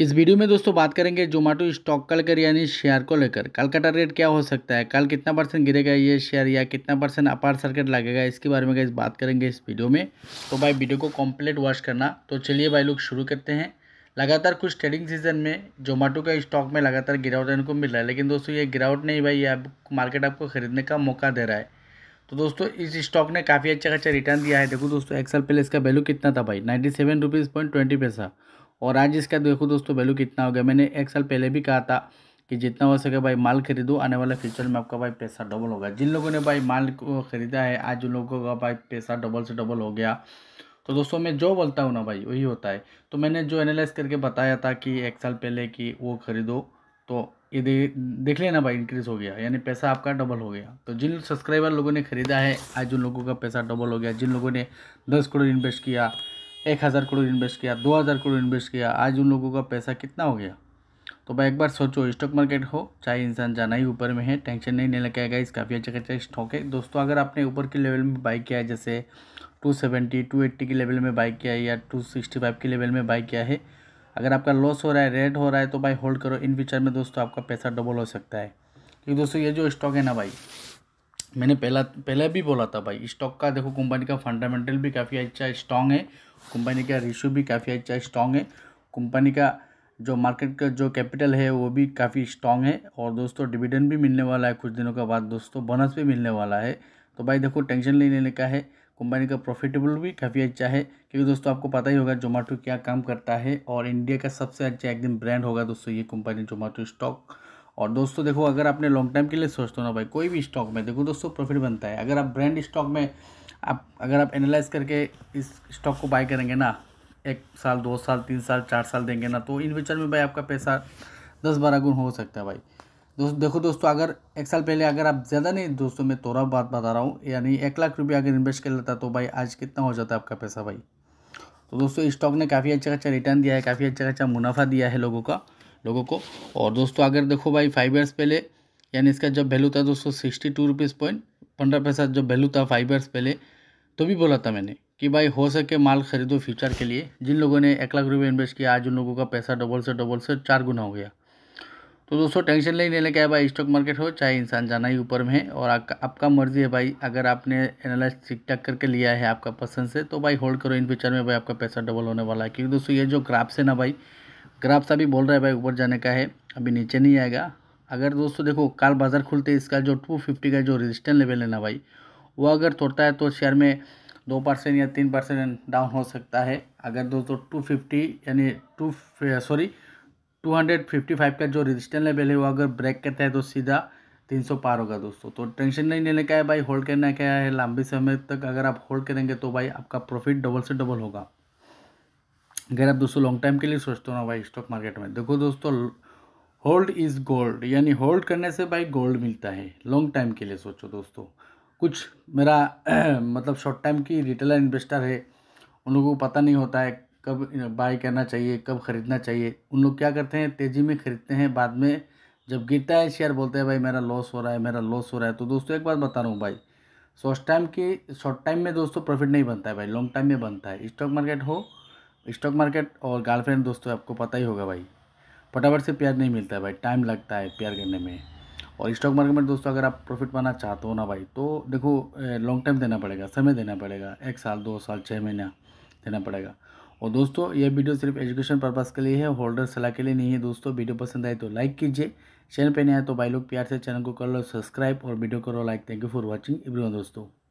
इस वीडियो में दोस्तों बात करेंगे जोमेटो स्टॉक कल कर यानी शेयर को लेकर कल का टारगेट क्या हो सकता है कल कितना परसेंट गिरेगा ये शेयर या कितना परसेंट अपार सर्किट लगेगा इसके बारे में इस बात करेंगे इस वीडियो में तो भाई वीडियो को कंप्लीट वॉच करना तो चलिए भाई लोग शुरू करते हैं लगातार कुछ ट्रेडिंग सीजन में जोमेटो का स्टॉक में लगातार गिरावट इनको मिल रहा है लेकिन दोस्तों ये गिरावट नहीं भाई ये मार्केट आपको खरीदने का मौका दे रहा है तो दोस्तों इस स्टॉक ने काफ़ी अच्छा खासा रिटर्न दिया है देखो दोस्तों एक्सल पे इसका वैल्यू कितना था भाई ninety seven rupees point twenty पैसा और आज इसका देखो दोस्तों वैल्यू कितना हो गया मैंने एक साल पहले भी कहा था कि जितना हो सके भाई माल खरीदो आने वाला फ्यूचर में आपका भाई पैसा डबल होगा जिन लोगों ने भाई माल ख़रीदा है आज उन लोगों का भाई पैसा डबल से डबल हो गया तो दोस्तों मैं जो बोलता हूँ ना भाई वही होता है तो मैंने जो एनालाइज करके बताया था कि एक साल पहले कि वो ख़रीदो तो ये दे, देख लेना भाई इंक्रीज़ हो गया यानी पैसा आपका डबल हो गया तो जिन सब्सक्राइबर लोगों ने ख़रीदा है आज उन लोगों का पैसा डबल हो गया जिन लोगों ने दस करोड़ इन्वेस्ट किया एक हज़ार करोड़ इन्वेस्ट किया दो हज़ार करोड़ इन्वेस्ट किया आज उन लोगों का पैसा कितना हो गया तो भाई एक बार सोचो स्टॉक मार्केट हो चाहे इंसान जाना ही ऊपर में है टेंशन नहीं लेने लगा गाइस काफ़ी अच्छा अच्छा स्टॉक है दोस्तों अगर आपने ऊपर के लेवल में बाई किया है जैसे टू सेवेंटी टू एट्टी के लेवल में बाई किया है या टू सिक्सटी फाइव के लेवल में बाई किया है अगर आपका लॉस हो रहा है रेड हो रहा है तो भाई होल्ड करो इन फ्यूचर में दोस्तों आपका पैसा डबल हो सकता है क्योंकि दोस्तों ये जो स्टॉक है ना भाई मैंने पहला पहले भी बोला था भाई स्टॉक का देखो कंपनी का फंडामेंटल भी काफ़ी अच्छा स्ट्रॉन्ग है कंपनी का रेशो भी काफ़ी अच्छा स्ट्रॉन्ग है कंपनी का जो मार्केट का जो कैपिटल है वो भी काफ़ी स्ट्रॉन्ग है और दोस्तों डिविडेंड भी मिलने वाला है कुछ दिनों के बाद दोस्तों बोनस भी मिलने वाला है तो भाई देखो टेंशन नहीं लेने का है कंपनी का प्रॉफिटेबल भी काफ़ी अच्छा है क्योंकि दोस्तों आपको पता ही होगा जोमेटो क्या काम करता है और इंडिया का सबसे अच्छा एकदम ब्रांड होगा दोस्तों ये कंपनी जोमेटो स्टॉक और दोस्तों देखो अगर आपने लॉन्ग टाइम के लिए सोचते हो ना भाई कोई भी स्टॉक में देखो दोस्तों प्रॉफिट बनता है अगर आप ब्रांड स्टॉक में आप अगर आप एनालाइज करके इस स्टॉक को बाय करेंगे ना एक साल दो साल तीन साल चार साल देंगे ना तो इन फ्यूचर में भाई आपका पैसा दस बारह गुण हो सकता है भाई दोस्तों देखो दोस्तों अगर एक साल पहले अगर आप ज़्यादा नहीं दोस्तों मैं थोड़ा बात बता रहा हूँ यानी एक लाख रुपये अगर इन्वेस्ट कर लेता तो भाई आज कितना हो जाता है आपका पैसा भाई तो दोस्तों स्टॉक ने काफ़ी अच्छा अच्छा रिटर्न दिया है काफ़ी अच्छा अच्छा मुनाफा दिया है लोगों का लोगों को और दोस्तों अगर देखो भाई फाइव ईयर्स पहले यानी इसका जब वैल्यू था दोस्तों सिक्सटी टू रुपीज़ पॉइंट पंद्रह पैसा जब वैल्यू था फाइव ईयर्स पहले तो भी बोला था मैंने कि भाई हो सके माल खरीदो फ्यूचर के लिए जिन लोगों ने एक लाख रुपये इन्वेस्ट किया आज उन लोगों का पैसा डबल से डबल से चार गुना हो गया तो दोस्तों टेंशन नहीं लेने का है भाई स्टॉक मार्केट हो चाहे इंसान जाना ही ऊपर में है और आपका आपका मर्जी है भाई अगर आपने एनालाइज ठीक ठाक करके लिया है आपका पसंद से तो भाई होल्ड करो इन फ्यूचर में भाई आपका पैसा डबल होने वाला है क्योंकि दोस्तों ये जो ग्राफ्स है ना भाई ग्राफ्स सभी बोल रहा है भाई ऊपर जाने का है अभी नीचे नहीं आएगा अगर दोस्तों देखो काल बाज़ार खुलते इसका जो टू फिफ्टी का जो रजिस्टेंस लेवल है ना भाई वो अगर तोड़ता है तो शेयर में दो परसेंट या तीन परसेंट डाउन हो सकता है अगर दोस्तों टू फिफ्टी यानी two sorry two hundred fifty five का जो रजिस्टेंस लेवल है वो अगर ब्रेक करता है तो सीधा तीन सौ पार होगा दोस्तों तो टेंशन नहीं लेने का है भाई होल्ड करना क्या है लंबे समय तक अगर आप होल्ड करेंगे तो भाई आपका प्रॉफिट डबल से डबल होगा अगर आप दोस्तों लॉन्ग टाइम के लिए सोचते हो ना भाई स्टॉक मार्केट में देखो दोस्तों होल्ड इज़ गोल्ड यानी होल्ड करने से भाई गोल्ड मिलता है लॉन्ग टाइम के लिए सोचो दोस्तों कुछ मेरा मतलब शॉर्ट टाइम की रिटेलर इन्वेस्टर है उन लोगों को पता नहीं होता है कब बाय करना चाहिए कब ख़रीदना चाहिए उन लोग क्या करते हैं तेज़ी में ख़रीदते हैं बाद में जब गिरता है शेयर बोलते हैं भाई मेरा लॉस हो रहा है मेरा लॉस हो रहा है तो दोस्तों एक बात बता रहा हूँ भाई शॉर्ट टाइम की शॉर्ट टाइम में दोस्तों प्रॉफिट नहीं बनता है भाई लॉन्ग टाइम में बनता है स्टॉक मार्केट हो स्टॉक मार्केट और गर्लफ्रेंड दोस्तों आपको पता ही होगा भाई फटाफट से प्यार नहीं मिलता है भाई टाइम लगता है प्यार करने में और स्टॉक मार्केट में दोस्तों अगर आप प्रॉफिट पाना चाहते हो ना भाई तो देखो लॉन्ग टाइम देना पड़ेगा समय देना पड़ेगा एक साल दो साल छः महीना देना पड़ेगा और दोस्तों ये वीडियो सिर्फ एजुकेशन पर्पज़ के लिए है होल्डर सलाह के लिए नहीं है दोस्तों वीडियो पसंद आए तो लाइक कीजिए चैनल पर नहीं आए तो भाई लोग प्यार से चैनल को कर लो सब्सक्राइब और वीडियो करो like thank you for watching every दोस्तों